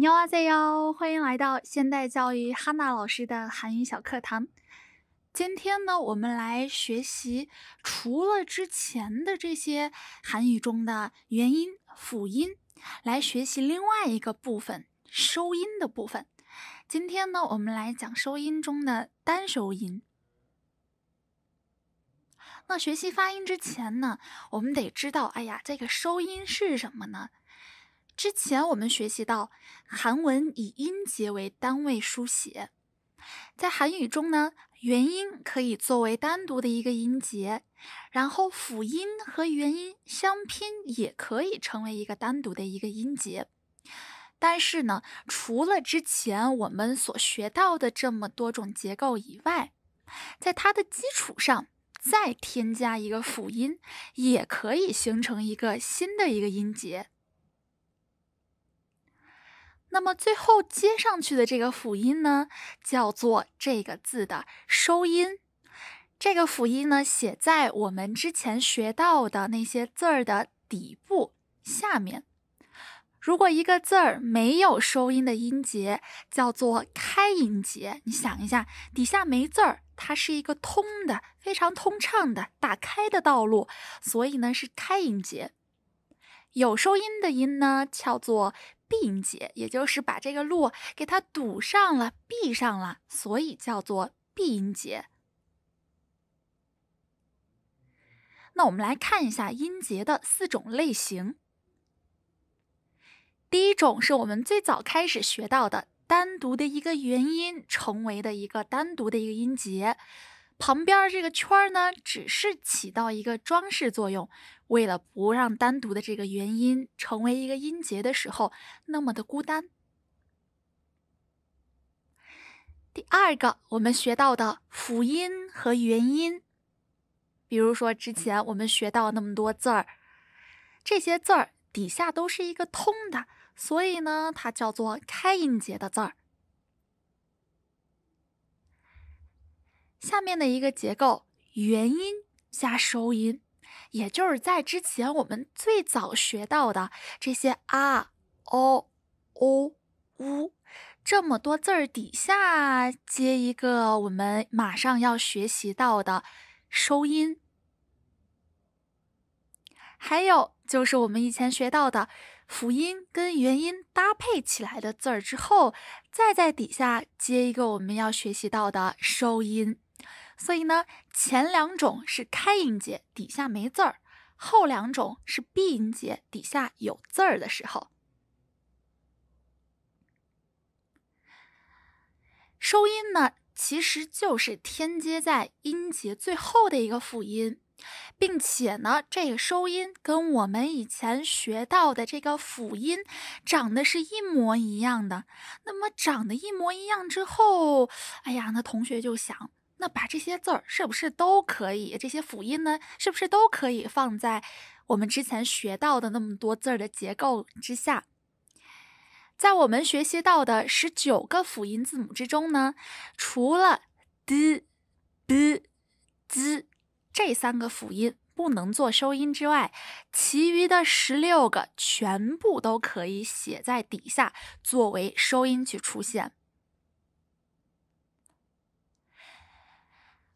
喵啊在哟！欢迎来到现代教育哈娜老师的韩语小课堂。今天呢，我们来学习除了之前的这些韩语中的元音辅音，来学习另外一个部分收音的部分。今天呢，我们来讲收音中的单收音。那学习发音之前呢，我们得知道，哎呀，这个收音是什么呢？之前我们学习到，韩文以音节为单位书写，在韩语中呢，元音可以作为单独的一个音节，然后辅音和元音相拼也可以成为一个单独的一个音节。但是呢，除了之前我们所学到的这么多种结构以外，在它的基础上再添加一个辅音，也可以形成一个新的一个音节。那么最后接上去的这个辅音呢，叫做这个字的收音。这个辅音呢，写在我们之前学到的那些字儿的底部下面。如果一个字儿没有收音的音节，叫做开音节。你想一下，底下没字儿，它是一个通的，非常通畅的打开的道路，所以呢是开音节。有收音的音呢，叫做。闭音节，也就是把这个路给它堵上了、闭上了，所以叫做闭音节。那我们来看一下音节的四种类型。第一种是我们最早开始学到的，单独的一个元音成为的一个单独的一个音节。旁边这个圈呢，只是起到一个装饰作用，为了不让单独的这个元音成为一个音节的时候那么的孤单。第二个，我们学到的辅音和元音，比如说之前我们学到那么多字儿，这些字儿底下都是一个通的，所以呢，它叫做开音节的字儿。下面的一个结构，元音加收音，也就是在之前我们最早学到的这些啊、o、o、u 这么多字儿底下接一个我们马上要学习到的收音，还有就是我们以前学到的辅音跟元音搭配起来的字儿之后，再在底下接一个我们要学习到的收音。所以呢，前两种是开音节，底下没字儿；后两种是闭音节，底下有字儿的时候。收音呢，其实就是添接在音节最后的一个辅音，并且呢，这个收音跟我们以前学到的这个辅音长得是一模一样的。那么长得一模一样之后，哎呀，那同学就想。那把这些字儿是不是都可以？这些辅音呢？是不是都可以放在我们之前学到的那么多字儿的结构之下？在我们学习到的十九个辅音字母之中呢，除了 d、b、z 这三个辅音不能做收音之外，其余的十六个全部都可以写在底下作为收音去出现。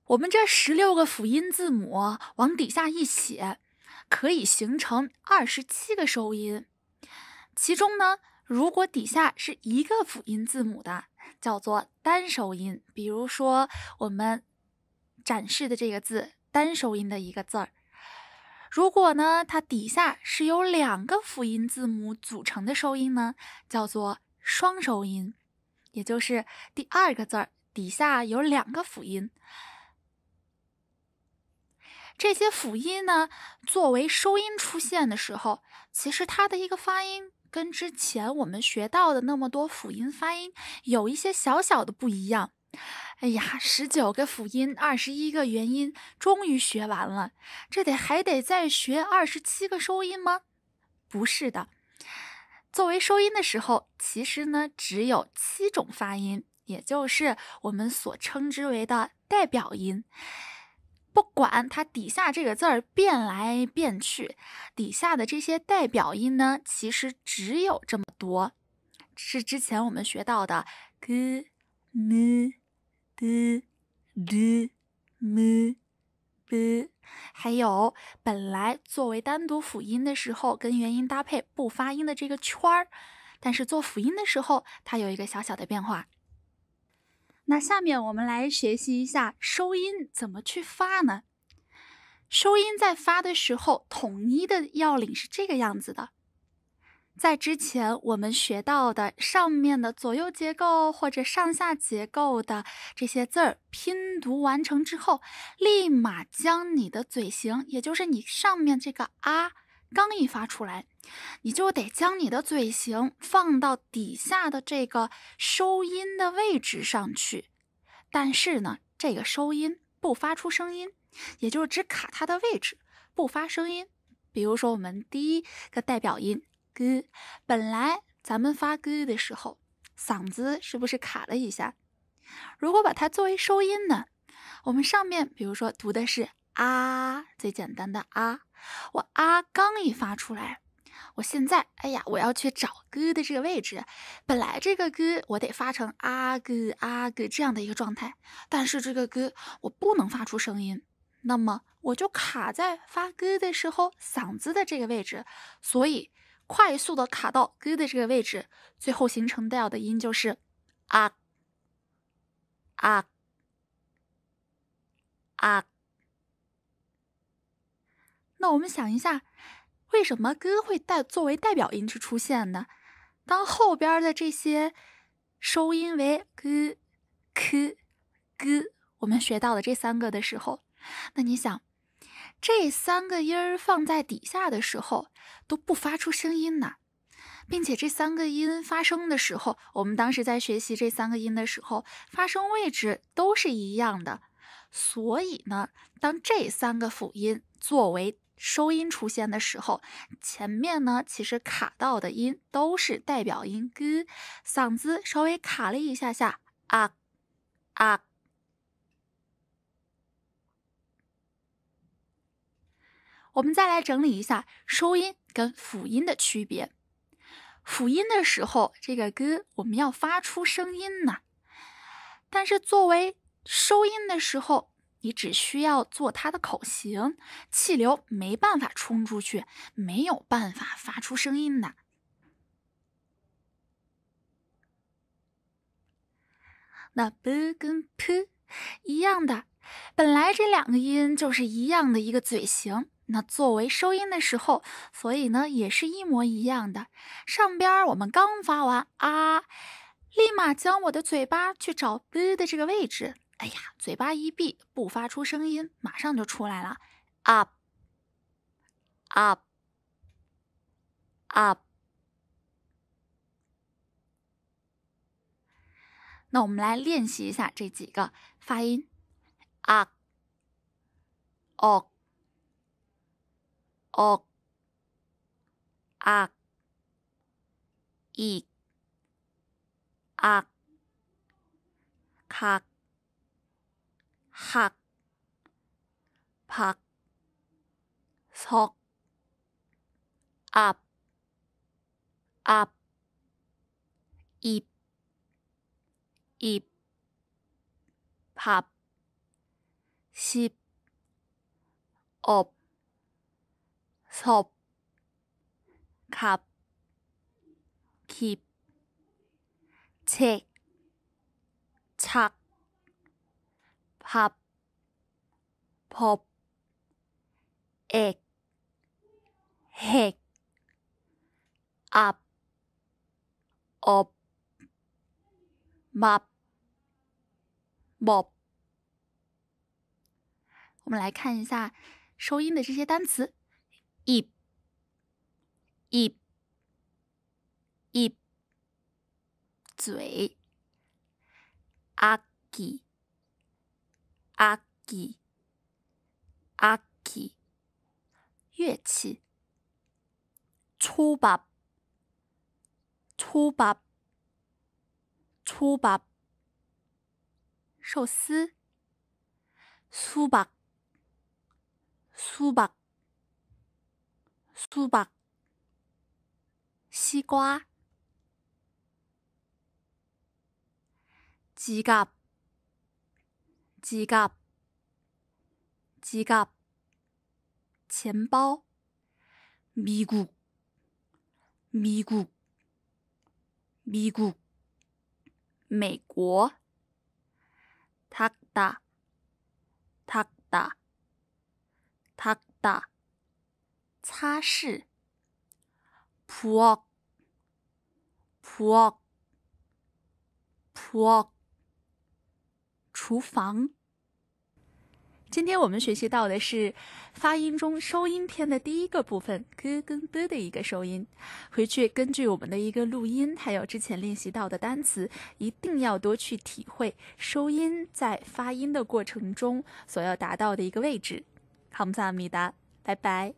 我们这十六个辅音字母往底下一写，可以形成二十七个收音。其中呢，如果底下是一个辅音字母的，叫做单收音。比如说我们展示的这个字，单收音的一个字儿。如果呢，它底下是由两个辅音字母组成的收音呢，叫做双收音，也就是第二个字儿底下有两个辅音。这些辅音呢，作为收音出现的时候，其实它的一个发音跟之前我们学到的那么多辅音发音有一些小小的不一样。哎呀，十九个辅音，二十一个元音，终于学完了，这得还得再学二十七个收音吗？不是的，作为收音的时候，其实呢只有七种发音，也就是我们所称之为的代表音。不管它底下这个字儿变来变去，底下的这些代表音呢，其实只有这么多，是之前我们学到的 de d d m 还有本来作为单独辅音的时候跟元音搭配不发音的这个圈儿，但是做辅音的时候，它有一个小小的变化。那下面我们来学习一下收音怎么去发呢？收音在发的时候，统一的要领是这个样子的。在之前我们学到的上面的左右结构或者上下结构的这些字儿拼读完成之后，立马将你的嘴型，也就是你上面这个啊。刚一发出来，你就得将你的嘴型放到底下的这个收音的位置上去。但是呢，这个收音不发出声音，也就是只卡它的位置，不发声音。比如说，我们第一个代表音 “g”，本来咱们发 “g” 的时候，嗓子是不是卡了一下？如果把它作为收音呢，我们上面比如说读的是。啊，最简单的啊，我啊刚一发出来，我现在哎呀，我要去找哥的这个位置。本来这个哥我得发成啊哥啊哥这样的一个状态，但是这个哥我不能发出声音，那么我就卡在发哥的时候嗓子的这个位置，所以快速的卡到哥的这个位置，最后形成代的音就是啊啊啊。那我们想一下，为什么 g 会代作为代表音去出现呢？当后边的这些收音为 g、k、g，我们学到了这三个的时候，那你想，这三个音儿放在底下的时候都不发出声音呢，并且这三个音发声的时候，我们当时在学习这三个音的时候，发声位置都是一样的。所以呢，当这三个辅音作为收音出现的时候，前面呢其实卡到的音都是代表音，g，嗓子稍微卡了一下下，啊啊。我们再来整理一下收音跟辅音的区别。辅音的时候，这个 g 我们要发出声音呢，但是作为收音的时候。你只需要做它的口型，气流没办法冲出去，没有办法发出声音的。那 “b” 跟 “p” 一样的，本来这两个音就是一样的一个嘴型。那作为收音的时候，所以呢也是一模一样的。上边我们刚发完“啊”，立马将我的嘴巴去找 “b” 的这个位置。哎呀，嘴巴一闭，不发出声音，马上就出来了。啊，啊，啊。那我们来练习一下这几个发音啊哦哦啊一啊 a 학, 박, 석, 앞, 앞, 입, 입, 밥, 십, 업, 섭, 갑, 깁, 책, 착, pop up 合、合、合、合、合、合、合、p 我们来看一下收音的这些单词：p i p 嘴、阿几。阿吉，阿吉，乐器，粗把，粗把，粗把，寿司，苏巴，苏巴，苏巴，西瓜，鸡甲。 지갑 지갑 钱包 미국 미국 미국 美国 닦다 닦다 닦다 擦拭 부엌 부엌 부엌 厨房今天我们学习到的是发音中收音篇的第一个部分，咯跟咯的一个收音。回去根据我们的一个录音，还有之前练习到的单词，一定要多去体会收音在发音的过程中所要达到的一个位置。好，再谢米达拜拜。